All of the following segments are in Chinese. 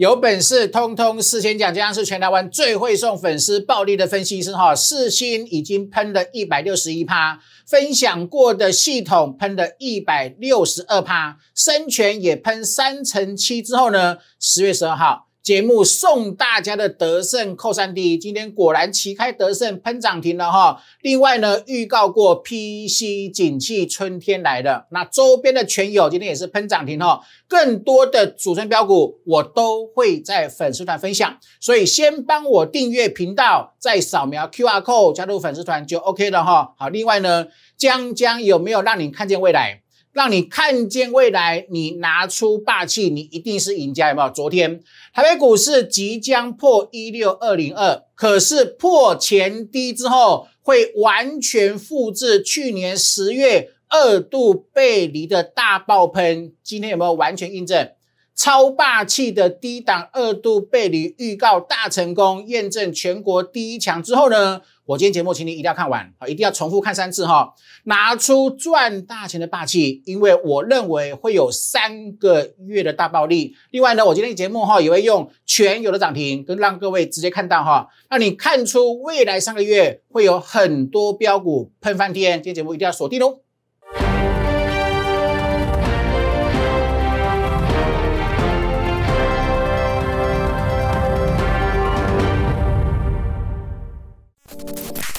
有本事通通四千讲，这样是全台湾最会送粉丝暴利的分析师哈。四星已经喷了一百六十一趴，分享过的系统喷了一百六十二趴，生全也喷三成七之后呢？十月十二号。节目送大家的德胜扣三 D，今天果然旗开得胜，喷涨停了哈。另外呢，预告过 PC 景气春天来了，那周边的全友，今天也是喷涨停哈。更多的主升标股我都会在粉丝团分享，所以先帮我订阅频道，再扫描 QR code 加入粉丝团就 OK 了哈。好，另外呢，江江有没有让你看见未来？让你看见未来，你拿出霸气，你一定是赢家有没有？昨天。台北股市即将破一六二零二，可是破前低之后会完全复制去年十月二度背离的大爆喷，今天有没有完全印证？超霸气的低档二度背离预告大成功，验证全国第一强之后呢，我今天节目请你一定要看完啊，一定要重复看三次哈，拿出赚大钱的霸气，因为我认为会有三个月的大暴利。另外呢，我今天节目哈也会用全有的涨停，跟让各位直接看到哈，让你看出未来三个月会有很多标股喷翻天，今天节目一定要锁定哦。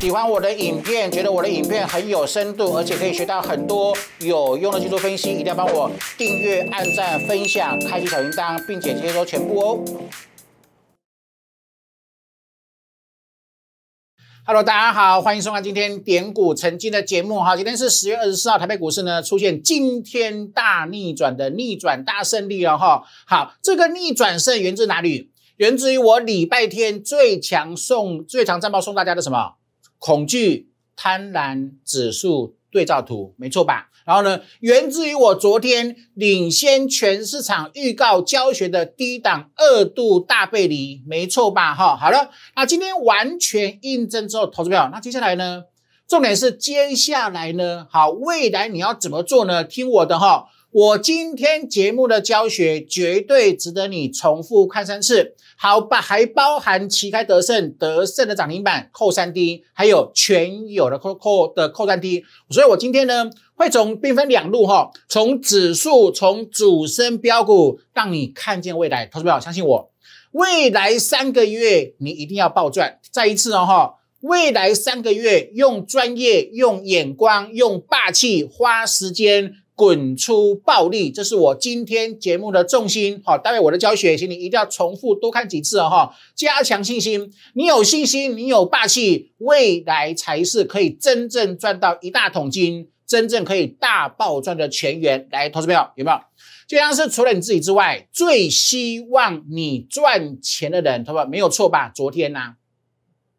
喜欢我的影片，觉得我的影片很有深度，而且可以学到很多有用的技术分析，一定要帮我订阅、按赞、分享、开启小铃铛，并且接收全部哦。Hello，大家好，欢迎收看今天点股成经的节目哈。今天是十月二十四号，台北股市呢出现惊天大逆转的逆转大胜利了哈。好，这个逆转胜源自哪里？源自于我礼拜天最强送最强战报送大家的什么？恐惧贪婪指数对照图，没错吧？然后呢，源自于我昨天领先全市场预告教学的低档二度大背离，没错吧？哈，好了，那今天完全印证之后，投资票。那接下来呢？重点是接下来呢？好，未来你要怎么做呢？听我的哈。我今天节目的教学绝对值得你重复看三次，好吧？还包含旗开得胜、得胜的涨停板扣三 D，还有全有的扣扣的扣三 D。所以我今天呢，会从兵分两路哈，从指数，从主升标股，让你看见未来。投资朋友，相信我，未来三个月你一定要暴赚。再一次哦哈，未来三个月用专业、用眼光、用霸气，花时间。滚出暴利！这是我今天节目的重心。好，待会我的教学，请你一定要重复多看几次哦。加强信心。你有信心，你有霸气，未来才是可以真正赚到一大桶金，真正可以大暴赚的全员来投资票有没有？就像是除了你自己之外，最希望你赚钱的人，对吧？没有错吧？昨天呢，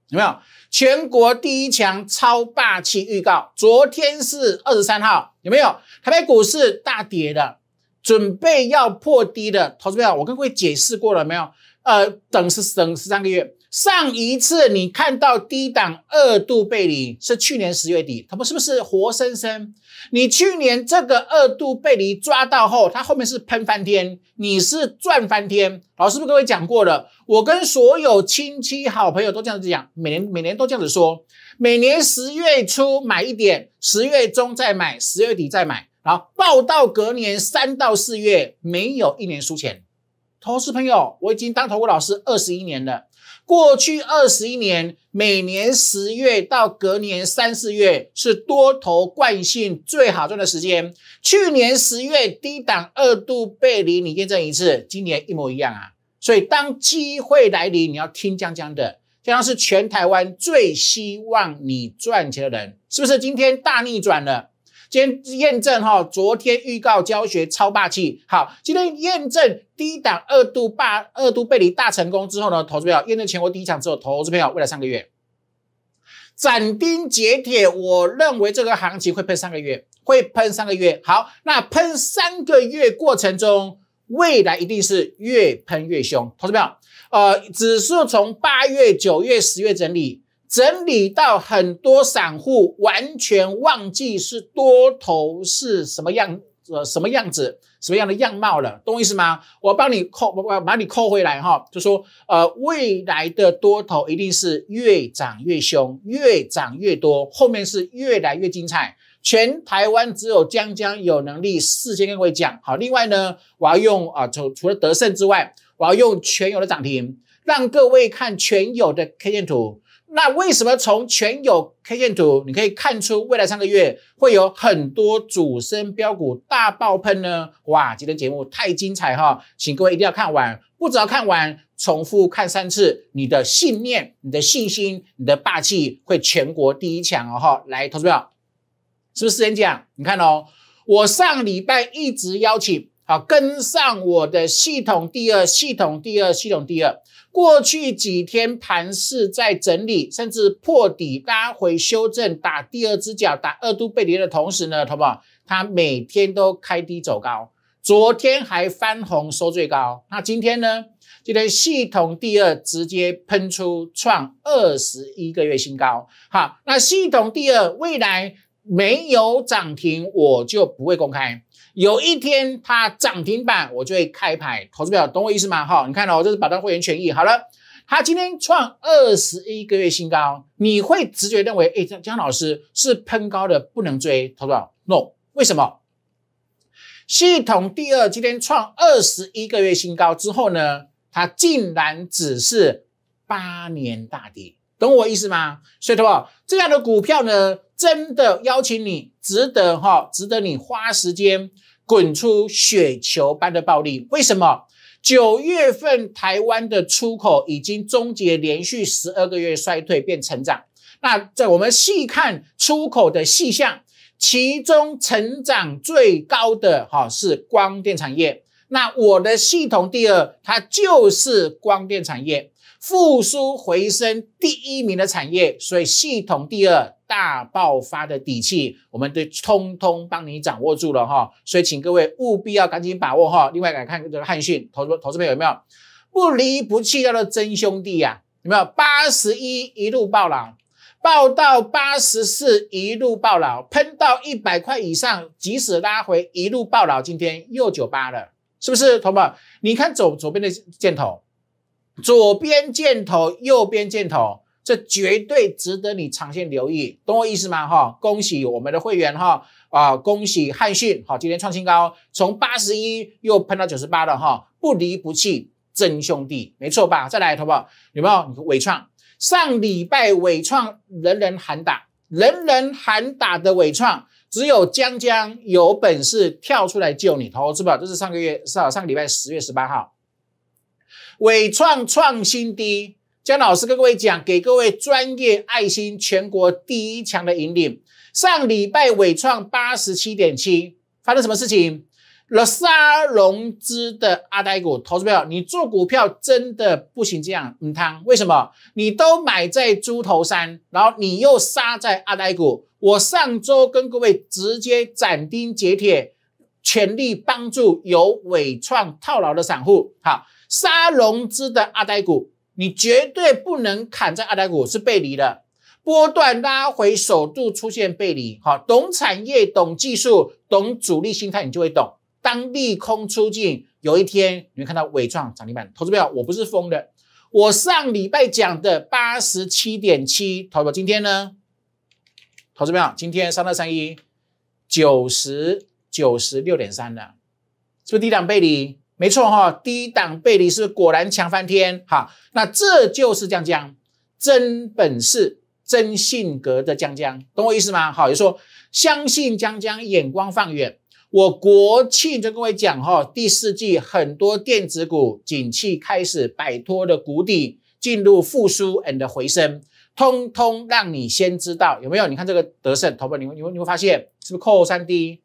有没有全国第一强超霸气预告？昨天是二十三号。有没有台北股市大跌的，准备要破低的投资票？我跟各位解释过了没有？呃，等十等十三个月。上一次你看到低档二度背离是去年十月底，他们是不是活生生？你去年这个二度背离抓到后，它后面是喷翻天，你是赚翻天。老师不是各位讲过了？我跟所有亲戚、好朋友都这样子讲，每年每年都这样子说。每年十月初买一点，十月中再买，十月底再买，然后报到隔年三到四月，没有一年输钱。投资朋友，我已经当投顾老师二十一年了，过去二十一年，每年十月到隔年三四月是多头惯性最好赚的时间。去年十月低档二度背离，你验证一次，今年一模一样啊。所以当机会来临，你要听江江的。就像是全台湾最希望你赚钱的人，是不是？今天大逆转了，今天验证哈，昨天预告教学超霸气。好，今天验证低档二度霸二度背离大成功之后呢，投资票验证全国第一场之后，投资票未来三个月斩钉截铁，我认为这个行情会喷三个月，会喷三个月。好，那喷三个月过程中，未来一定是越喷越凶，投资票。呃，指数从八月、九月、十月整理，整理到很多散户完全忘记是多头是什么样呃什么样子什么样的样貌了，懂意思吗？我帮你扣，我帮你扣回来哈，就说呃未来的多头一定是越涨越凶，越涨越多，后面是越来越精彩。全台湾只有江江有能力四千根会讲好，另外呢，我要用啊，除除了得胜之外。我要用全友的涨停，让各位看全友的 K 线图。那为什么从全友 K 线图你可以看出未来三个月会有很多主升标股大爆喷呢？哇，今天节目太精彩哈，请各位一定要看完，不只要看完，重复看三次，你的信念、你的信心、你的霸气会全国第一强哦！哈，来，投资票是不是四人奖？你看哦，我上礼拜一直邀请。啊，跟上我的系统第二，系统第二，系统第二。过去几天盘势在整理，甚至破底拉回、修正、打第二只脚、打二度背离的同时呢，好不好？它每天都开低走高，昨天还翻红收最高。那今天呢？今天系统第二直接喷出创二十一个月新高。好，那系统第二未来没有涨停，我就不会公开。有一天它涨停板，我就会开牌。投资表，懂我意思吗？哈，你看到这是保障会员权益。好了，它今天创二十一个月新高，你会直觉认为，哎，江江老师是喷高的，不能追。投资表 n o 为什么？系统第二，今天创二十一个月新高之后呢，它竟然只是八年大跌。懂我意思吗？所以的话，这样的股票呢，真的邀请你值得哈，值得你花时间滚出雪球般的暴利。为什么？九月份台湾的出口已经终结连续十二个月衰退，变成长。那在我们细看出口的细项，其中成长最高的哈是光电产业。那我的系统第二，它就是光电产业。复苏回升第一名的产业，所以系统第二大爆发的底气，我们都通通帮你掌握住了哈。所以请各位务必要赶紧把握哈。另外来看这个汉讯投资，投资朋友有没有不离不弃，叫做真兄弟呀？有没有？八十一一路暴拉，暴到八十四一路暴老，喷到一百块以上，即使拉回一路暴老，今天又九八了，是不是？同胞，你看左左边的箭头。左边箭头，右边箭头，这绝对值得你长线留意，懂我意思吗？哈，恭喜我们的会员哈啊，恭喜汉讯，好，今天创新高，从八十一又喷到九十八了哈，不离不弃，真兄弟，没错吧？再来，好不好？有没有伟创？上礼拜伟创人人喊打，人人喊打的伟创，只有江江有本事跳出来救你，投资吧，这是上个月上上个礼拜十月十八号。伟创创新低，江老师跟各位讲，给各位专业爱心全国第一强的引领。上礼拜伟创八十七点七，发生什么事情了？沙融资的阿呆股，投资票，你做股票真的不行这样，嗯，汤，为什么？你都买在猪头山，然后你又杀在阿呆股。我上周跟各位直接斩钉截铁，全力帮助有伟创套牢的散户。好。杀融资的阿呆股，你绝对不能砍。这阿呆股是背离的，波段拉回首度出现背离。好，懂产业、懂技术、懂主力心态，你就会懂。当利空出尽，有一天你会看到尾创涨停板。投资票，我不是疯的。我上礼拜讲的八十七点七，投资今天呢？投资票，今天三二三一九十九十六点三了，是不是低档背离？没错哈，低档背离是果然强翻天哈，那这就是江江真本事、真性格的江江，懂我意思吗？好，就说相信江江眼光放远，我国庆就跟各位讲哈，第四季很多电子股景气开始摆脱了谷底，进入复苏 and 回升，通通让你先知道有没有？你看这个德胜投奔，你你会你会发现是不是扣三 D，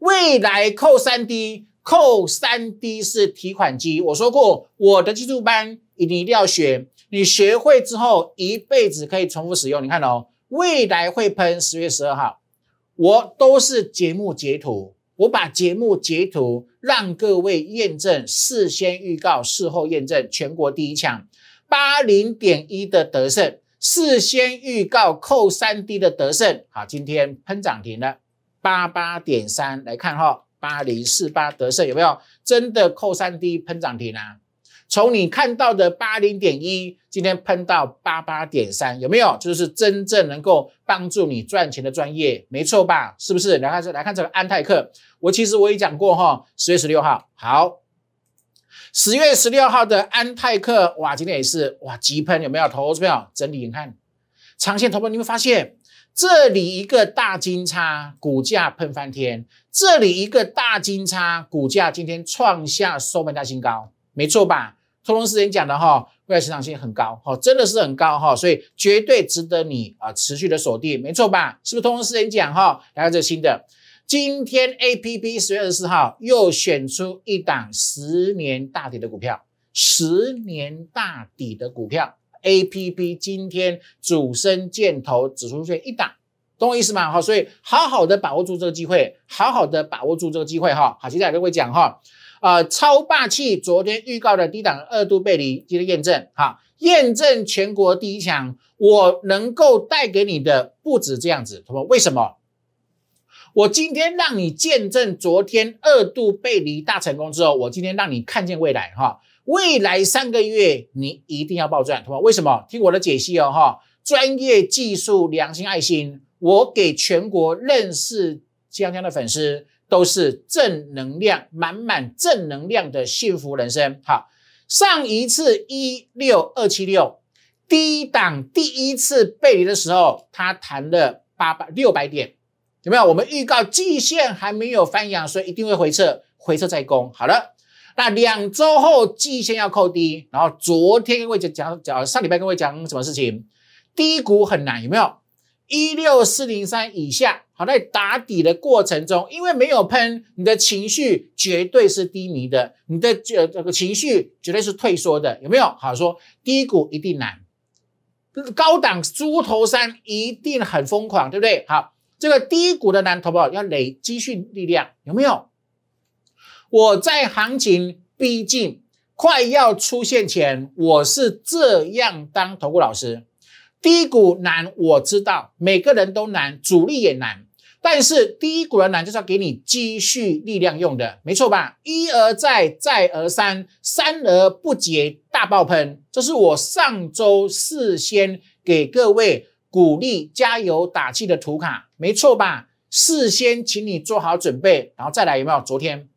未来扣三 D。扣三 D 是提款机，我说过，我的技术班你一定要学，你学会之后一辈子可以重复使用。你看哦，未来会喷十月十二号，我都是节目截图，我把节目截图让各位验证，事先预告，事后验证，全国第一强，八零点一的得胜，事先预告扣三 D 的得胜，好，今天喷涨停了，八八点三来看哈。八零四八得胜有没有真的扣三 D 喷涨停啊？从你看到的八零点一，今天喷到八八点三，有没有？就是真正能够帮助你赚钱的专业，没错吧？是不是？来看这来看这个安泰克，我其实我也讲过哈，十月十六号，好，十月十六号的安泰克，哇，今天也是哇急喷，有没有投票？整理你看，长线投票你会发现。这里一个大金叉，股价喷翻天。这里一个大金叉，股价今天创下收盘价新高，没错吧？通通四爷讲的哈，未来成长性很高，哈，真的是很高哈，所以绝对值得你啊持续的锁定，没错吧？是不是通通四爷讲哈？来看这新的，今天 A P P 十月二十四号又选出一档十年大底的股票，十年大底的股票。A P P 今天主升箭头指数线一档，懂我意思吗？好，所以好好的把握住这个机会，好好的把握住这个机会哈。好，接下来各位讲哈，呃，超霸气，昨天预告的低档二度背离，今天验证哈，验证全国第一强，我能够带给你的不止这样子，他么？为什么？我今天让你见证昨天二度背离大成功之后，我今天让你看见未来哈。未来三个月你一定要爆赚，好，为什么？听我的解析哦，哈，专业技术、良心、爱心，我给全国认识江江的粉丝都是正能量，满满正能量的幸福人生。好，上一次一六二七六低档第一次背离的时候，他谈了八百六百点，有没有？我们预告季线还没有翻阳，所以一定会回撤，回撤再攻。好了。那两周后，季线要扣低，然后昨天跟各位讲讲，上礼拜跟各位讲什么事情？低谷很难，有没有？一六四零三以下，好在打底的过程中，因为没有喷，你的情绪绝对是低迷的，你的这这个情绪绝对是退缩的，有没有？好说，低谷一定难，高档猪头山一定很疯狂，对不对？好，这个低谷的难投保要累积蓄力量，有没有？我在行情逼近、快要出现前，我是这样当投股老师：低谷难，我知道每个人都难，主力也难。但是低谷的难就是要给你积蓄力量用的，没错吧？一而再，再而三，三而不竭，大爆喷，这是我上周事先给各位鼓励、加油、打气的图卡，没错吧？事先请你做好准备，然后再来有没有？昨天。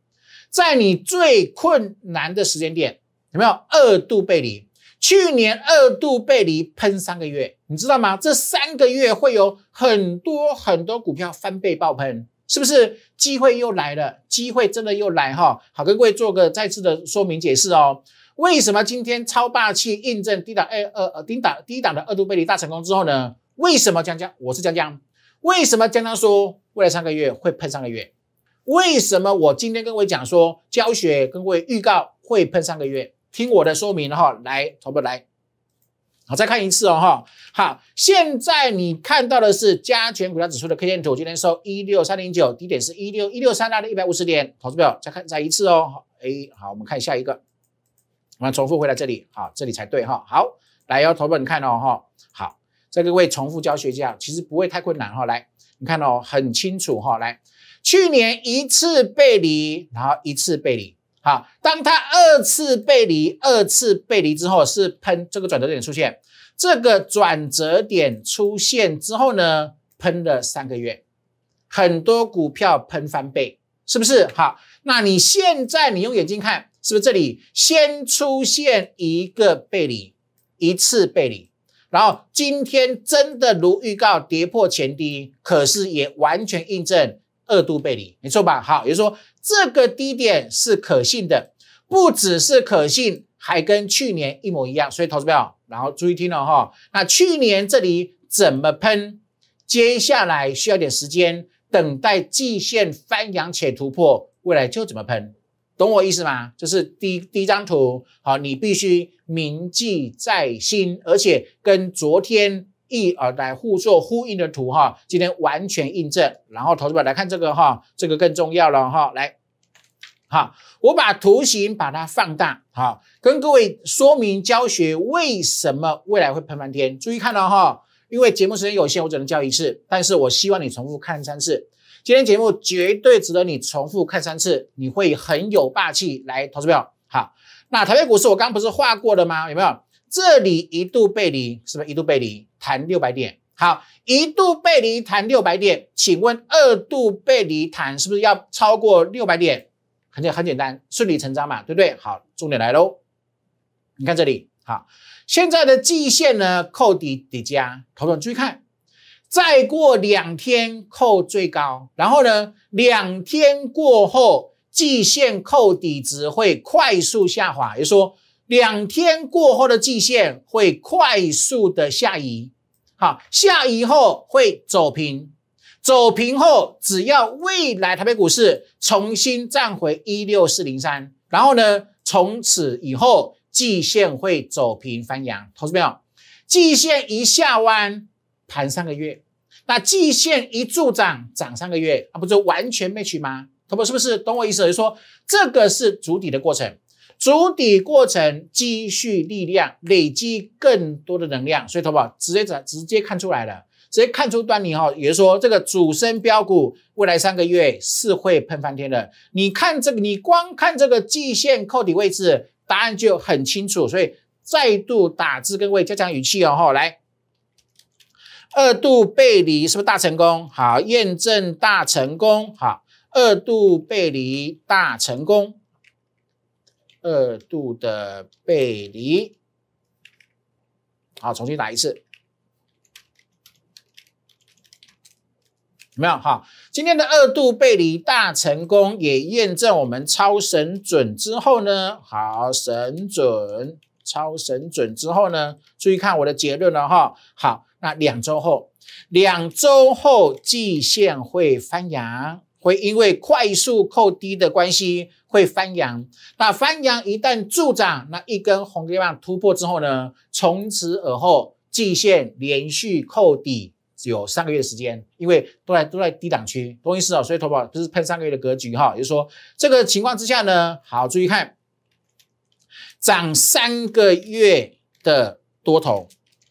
在你最困难的时间点，有没有二度背离？去年二度背离喷三个月，你知道吗？这三个月会有很多很多股票翻倍爆喷，是不是？机会又来了，机会真的又来哈！好，跟各位做个再次的说明解释哦。为什么今天超霸气印证低档二二呃低档低档的二度背离大成功之后呢？为什么江江？我是江江，为什么江江说未来三个月会喷三个月？为什么我今天跟位讲说教学跟各位预告会喷三个月？听我的说明哈，来，同志们来，好，再看一次哦哈。好，现在你看到的是加权股票指数的 K 线图，今天收一六三零九，低点是一六一六三，拉的一百五十点，投资表再看再一次哦。哎，好，我们看下一个，我们重复回来这里，好，这里才对哈。好，来，要投志看哦哈。好，再各位重复教学一下，其实不会太困难哈。来，你看哦，很清楚哈。来。去年一次背离，然后一次背离，好，当它二次背离，二次背离之后是喷这个转折点出现，这个转折点出现之后呢，喷了三个月，很多股票喷翻倍，是不是？好，那你现在你用眼睛看，是不是这里先出现一个背离，一次背离，然后今天真的如预告跌破前低，可是也完全印证。二度背离，没错吧？好，也就是说这个低点是可信的，不只是可信，还跟去年一模一样。所以，投资者，然后注意听了哈，那去年这里怎么喷？接下来需要点时间等待季线翻阳且突破，未来就怎么喷，懂我意思吗？就是第第一张图，好，你必须铭记在心，而且跟昨天。一而来互作呼应的图哈，今天完全印证。然后投资者来看这个哈，这个更重要了哈。来，好，我把图形把它放大哈，跟各位说明教学为什么未来会喷翻天。注意看了哈，因为节目时间有限，我只能教一次，但是我希望你重复看三次。今天节目绝对值得你重复看三次，你会很有霸气来投资票。好，那台北股市我刚不是画过了吗？有没有？这里一度背离，是不是一度背离？弹六百点，好，一度背离弹六百点，请问二度背离弹是不是要超过六百点？很简很简单，顺理成章嘛，对不对？好，重点来喽，你看这里，好，现在的季线呢，扣底底价，同学们注意看，再过两天扣最高，然后呢，两天过后，季线扣底值会快速下滑，也就是说。两天过后的季线会快速的下移，好，下移后会走平，走平后只要未来台北股市重新站回一六四零三，然后呢，从此以后季线会走平翻阳，投资没有？季线一下弯盘三个月，那季线一助涨涨三个月啊，不就完全没取吗？他们是不是懂我意思？就说这个是主底的过程。筑底过程积蓄力量，累积更多的能量，所以投保直接直直接看出来了，直接看出端倪哈。也就是说，这个主升标股未来三个月是会喷翻天的。你看这个，你光看这个季线扣底位置，答案就很清楚。所以再度打字跟位加强语气哦，吼来，二度背离是不是大成功？好，验证大成功，好，二度背离大成功。二度的背离，好，重新打一次，没有哈。今天的二度背离大成功，也验证我们超神准之后呢，好神准，超神准之后呢，注意看我的结论了哈。好，那两周后，两周后季线会翻阳，会因为快速扣低的关系。会翻扬，那翻扬一旦助长，那一根红 K 棒突破之后呢？从此而后，季线连续扣底有三个月的时间，因为都在都在低档区，多意失守，所以投保就是喷三个月的格局哈。也就是说，这个情况之下呢，好注意看，涨三个月的多头。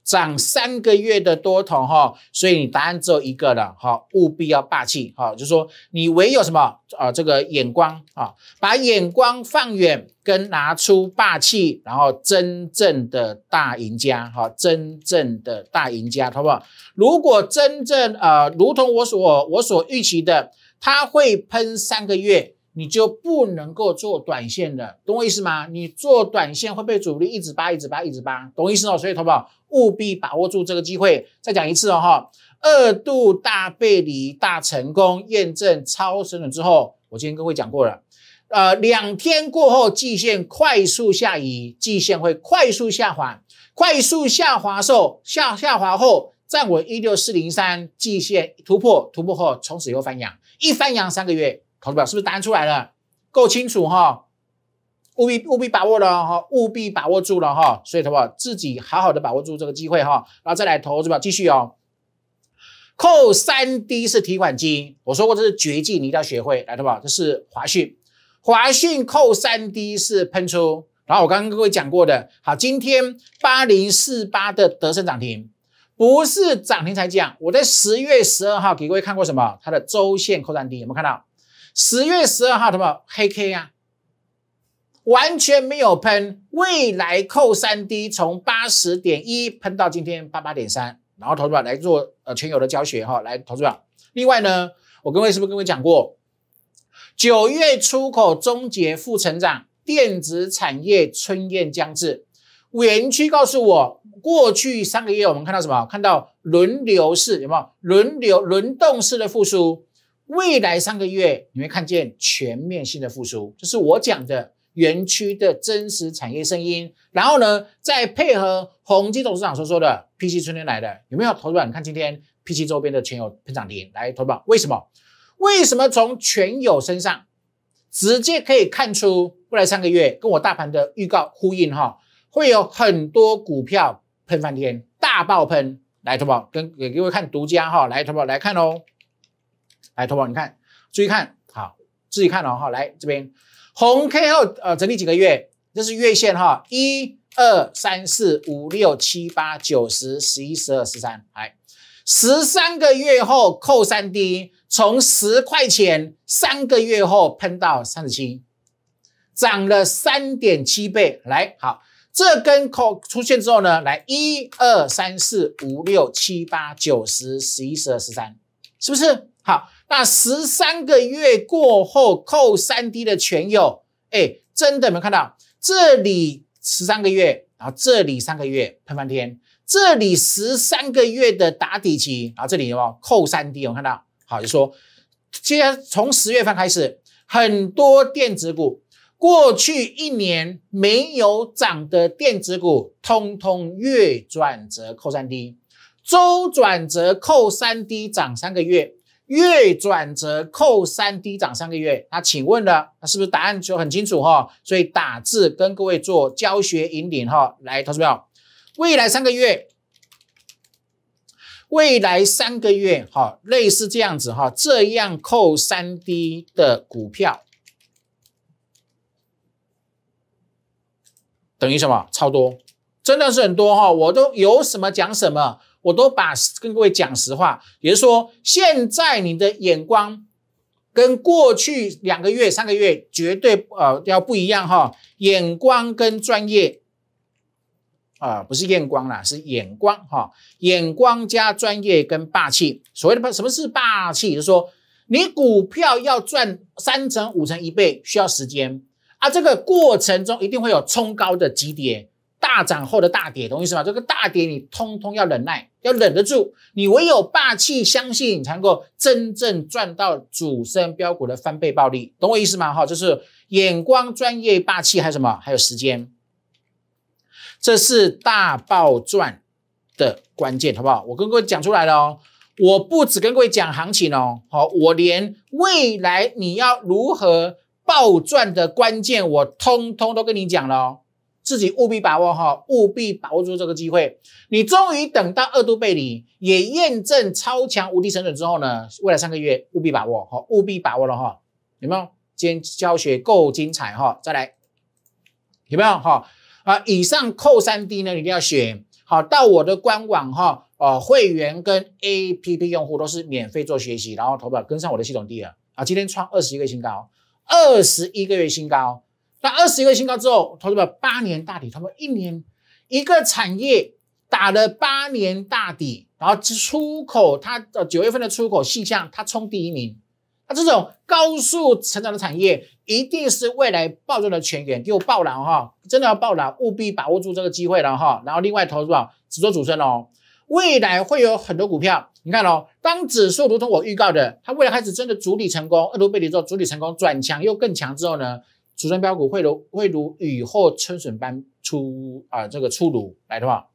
涨三个月的多头哈，所以你答案只有一个了哈，务必要霸气哈，就是说你唯有什么啊这个眼光啊，把眼光放远跟拿出霸气，然后真正的大赢家哈，真正的大赢家好不好？如果真正呃，如同我所我所预期的，它会喷三个月。你就不能够做短线的，懂我意思吗？你做短线会被主力一直扒，一直扒，一直扒，懂意思哦。所以，投保务必把握住这个机会。再讲一次哦，哈，二度大背离大成功验证超神准之后，我今天跟各位讲过了。呃，两天过后，季线快速下移，季线会快速下滑，快速下滑后下下滑后站稳一六四零三，季线突破突破后，从此又翻扬，一翻扬三个月。投资表是不是案出来了？够清楚哈，务必务必把握了哈，务必把握住了哈。所以，好不自己好好的把握住这个机会哈，然后再来投资表继续哦。扣三 D 是提款机，我说过这是绝技，你一定要学会。来，好不这是华讯，华讯扣三 D 是喷出。然后我刚刚跟各位讲过的，好，今天八零四八的德胜涨停，不是涨停才讲。我在十月十二号给各位看过什么？它的周线扣三 D 有没有看到？十月十二号，的么黑 K 啊，完全没有喷。未来扣三 D 从八十点一喷到今天八八点三，然后投资者来做呃全友的教学哈，来投资者。另外呢，我跟是不是跟我讲过，九月出口终结负成长，电子产业春宴将至。园区告诉我，过去三个月我们看到什么？看到轮流式有没有轮流轮动式的复苏？未来三个月你会看见全面性的复苏，这是我讲的园区的真实产业声音。然后呢，再配合宏基董事长所说的 PC 春天来了，有没有？投资者，你看今天 PC 周边的全友喷涨停，来，投资者为什么？为什么从全友身上直接可以看出未来三个月跟我大盘的预告呼应？哈，会有很多股票喷翻天，大爆喷，来，投保。跟给各位看独家哈，来，投保来看哦。来，投保，你看，注意看，好，自己看哦，哈，来这边，红 K 后，呃，整理几个月，这是月线哈，一二三四五六七八九十十一十二十三，来，十三个月后扣三 D，从十块钱，三个月后喷到三十七，涨了三点七倍，来，好，这根口出现之后呢，来一二三四五六七八九十十一十二十三。是不是好？那十三个月过后扣三 D 的全有，哎，真的有没有看到？这里十三个月，然后这里三个月喷翻天，这里十三个月的打底期，然后这里有没有扣三 D？有看到，好，就说，下来从十月份开始，很多电子股过去一年没有涨的电子股，通通月转折扣三 D。周转折扣三 D 涨三个月，月转折扣三 D 涨三个月，那请问呢？那是不是答案就很清楚哈？所以打字跟各位做教学引领哈，来投资票，未来三个月，未来三个月哈，类似这样子哈，这样扣三 D 的股票等于什么？超多，真的是很多哈，我都有什么讲什么。我都把跟各位讲实话，也就是说，现在你的眼光跟过去两个月、三个月绝对呃要不一样哈。眼光跟专业啊，不是眼光啦，是眼光哈。眼光加专业跟霸气，所谓的霸，什么是霸气？就是说，你股票要赚三成、五成一倍，需要时间啊。这个过程中一定会有冲高的急跌。大涨后的大跌，懂我意思吗？这个大跌你通通要忍耐，要忍得住。你唯有霸气相信，你才能够真正赚到主升标股的翻倍暴利，懂我意思吗？哈，就是眼光、专业、霸气，还是什么？还有时间，这是大暴赚的关键，好不好？我跟各位讲出来了哦。我不止跟各位讲行情哦，好，我连未来你要如何暴赚的关键，我通通都跟你讲了。自己务必把握哈，务必把握住这个机会。你终于等到二度背离，也验证超强无敌神准之后呢？未来三个月务必把握，好务必把握了哈。有没有？今天教学够精彩哈，再来有没有哈？啊，以上扣三 D 呢，一定要选好到我的官网哈，呃，会员跟 APP 用户都是免费做学习，然后投保跟上我的系统 D 二啊。今天创二十一个新高，二十一个月新高。那二十一个新高之后，投资者八年大底，他们一年一个产业打了八年大底，然后出口它的九月份的出口现象，它冲第一名，它这种高速成长的产业，一定是未来暴赚的泉源，给我暴蓝哈！真的要暴蓝，务必把握住这个机会了哈！然后另外投资者只做主升哦，未来会有很多股票，你看哦，当指数如同我预告的，它未来开始真的主理成功，二度背离之后主理成功转强又更强之后呢？主升标股会如会如雨后春笋般出啊，这个出炉来的话，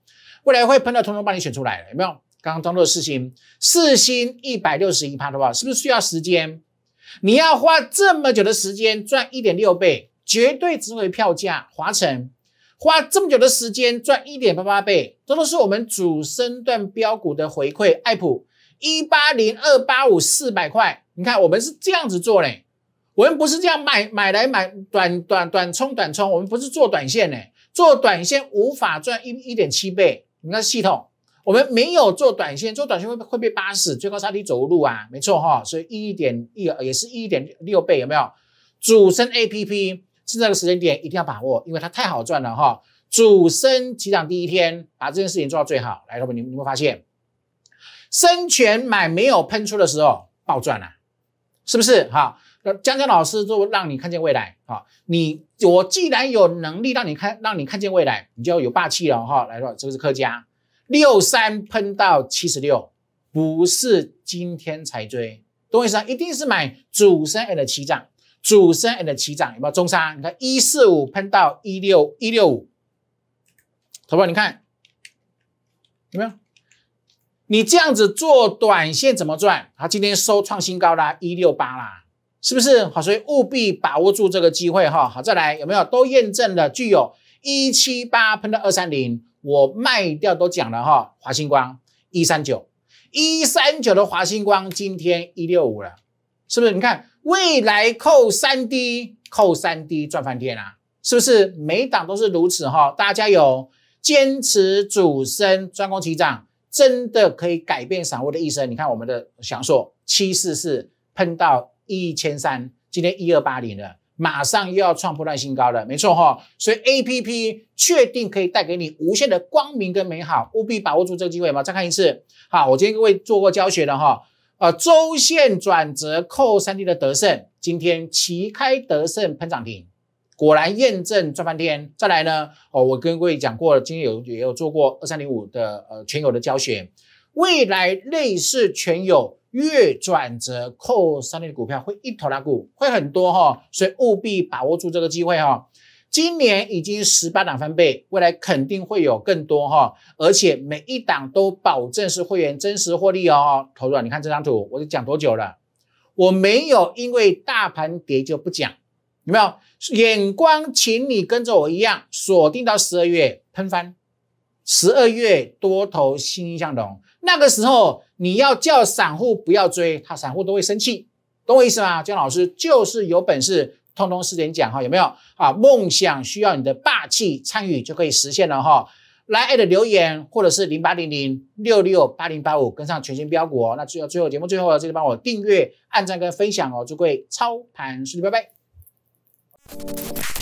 未来会喷到通通帮你选出来，有没有？刚刚张总四星，四星一百六十一趴的话，是不是需要时间？你要花这么久的时间赚一点六倍，绝对值回票价华晨，花这么久的时间赚一点八八倍，这都是我们主升段标股的回馈。爱普一八零二八五四百块，你看我们是这样子做嘞。我们不是这样买买来买短短短冲短冲，我们不是做短线的，做短线无法赚一一点七倍。你看系统，我们没有做短线，做短线会会被巴死，最高杀低走路啊，没错哈。所以一点一也是一点六倍，有没有？主升 A P P 是这个时间点一定要把握，因为它太好赚了哈。主升起涨第一天，把这件事情做到最好。来，各位，你你会有有发现，生权买没有喷出的时候暴赚了，是不是？哈。那江江老师就让你看见未来啊！你我既然有能力让你看，让你看见未来，你就要有霸气了哈！来说，这个是客家六三喷到七十六，不是今天才追，懂我意思啊？一定是买主升 and 起涨，主升 and 起涨有没有中杀？你看一四五喷到一六一六五，头发你看有没有？你这样子做短线怎么赚？它今天收创新高啦，一六八啦。是不是好？所以务必把握住这个机会哈！好，再来有没有都验证了，具有一七八喷到二三零，我卖掉都讲了哈。华星光一三九，一三九的华星光今天一六五了，是不是？你看未来扣三 D，扣三 D 赚翻天啊，是不是？每档都是如此哈！大家有坚持主升，专攻起涨，真的可以改变散户的一生。你看我们的详硕744，喷到。一千三，今天一二八零了，马上又要创破断新高了，没错哈，所以 A P P 确定可以带给你无限的光明跟美好，务必把握住这个机会嘛！再看一次，好，我今天各位做过教学的哈，呃，周线转折扣三 D 的得胜，今天旗开得胜，喷涨停，果然验证赚翻天！再来呢，哦，我跟各位讲过了，今天有也有做过二三零五的呃全友的教学。未来类似全有月转折扣三类的股票会一头拉股，会很多哈，所以务必把握住这个机会哈。今年已经十八档翻倍，未来肯定会有更多哈，而且每一档都保证是会员真实获利哦。投入，你看这张图，我就讲多久了？我没有因为大盘跌就不讲，有没有眼光？请你跟着我一样锁定到十二月喷翻，十二月多头欣欣向荣。那个时候你要叫散户不要追，他散户都会生气，懂我意思吗？姜老师就是有本事，通通四点讲哈，有没有啊？梦想需要你的霸气参与就可以实现了哈，来爱的留言或者是零八零零六六八零八五跟上全新标股，那最后最后节目最后记得帮我订阅、按赞跟分享哦，祝各位操盘顺利，拜拜。